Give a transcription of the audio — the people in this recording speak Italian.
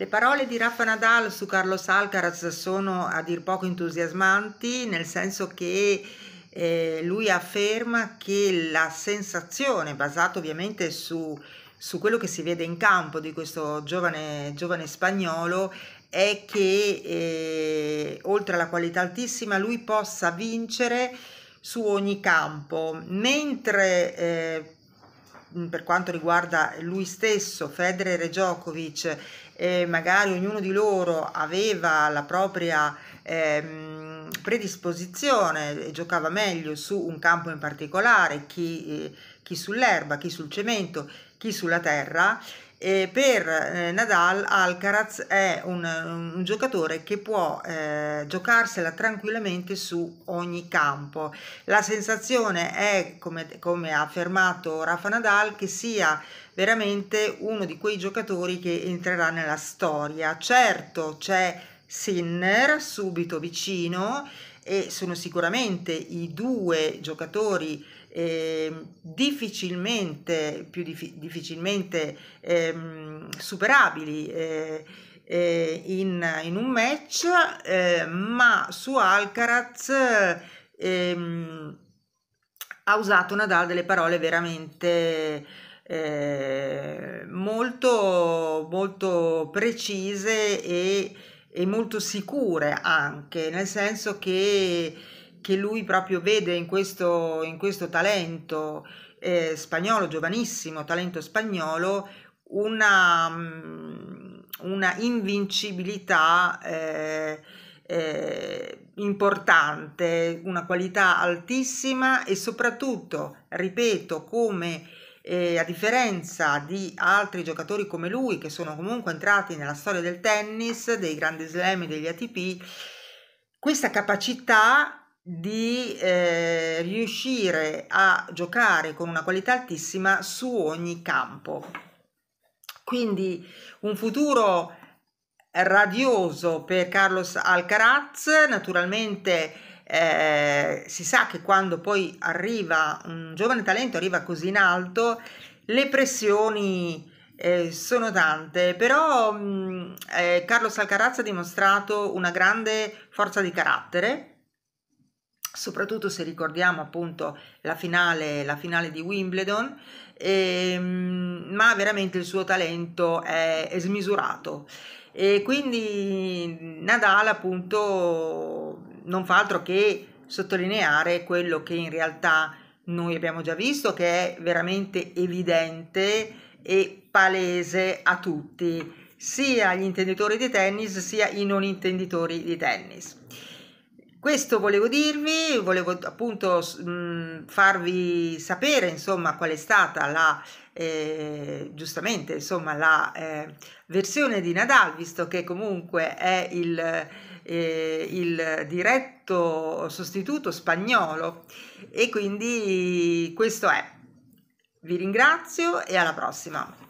Le parole di Rafa Nadal su Carlos Alcaraz sono a dir poco entusiasmanti, nel senso che eh, lui afferma che la sensazione, basata ovviamente su, su, quello che si vede in campo di questo giovane, giovane spagnolo, è che eh, oltre alla qualità altissima lui possa vincere su ogni campo, mentre eh, per quanto riguarda lui stesso, Federer e Djokovic, eh, magari ognuno di loro aveva la propria ehm, predisposizione e giocava meglio su un campo in particolare, chi, eh, chi sull'erba, chi sul cemento, chi sulla terra, e per eh, Nadal Alcaraz è un, un giocatore che può eh, giocarsela tranquillamente su ogni campo. La sensazione è, come, come ha affermato Rafa Nadal, che sia veramente uno di quei giocatori che entrerà nella storia. Certo c'è Sinner subito vicino e sono sicuramente i due giocatori eh, difficilmente, più dif- difficilmente ehm, superabili eh, eh, in, in, un match, eh, ma su Alcaraz ehm, ha usato Nadal delle parole veramente eh, molto, molto precise e, e molto sicure anche, nel senso che che lui proprio vede in questo, in questo talento eh, spagnolo, giovanissimo talento spagnolo, una, mm, una invincibilità eh, eh, importante, una qualità altissima e soprattutto, ripeto, come eh, a differenza di altri giocatori come lui che sono comunque entrati nella storia del tennis, dei grandi slam e degli ATP, questa capacità di eh, riuscire a giocare con una qualità altissima su ogni campo. Quindi un futuro radioso per Carlos Alcaraz, naturalmente eh, si sa che quando poi arriva un giovane talento, arriva così in alto, le pressioni eh, sono tante, però mh, mm, eh, Carlos Alcaraz ha dimostrato una grande forza di carattere, soprattutto se ricordiamo appunto la finale, la finale di Wimbledon, ehm, ma veramente il suo talento è, è smisurato e quindi Nadal appunto non fa altro che sottolineare quello che in realtà noi abbiamo già visto che è veramente evidente e palese a tutti, sia agli intenditori di tennis sia i non intenditori di tennis. Questo volevo dirvi, volevo appunto mh, farvi sapere insomma qual è stata la, eh, giustamente insomma la eh, versione di Nadal, visto che comunque è il, eh, il diretto sostituto spagnolo e quindi questo è. Vi ringrazio e alla prossima.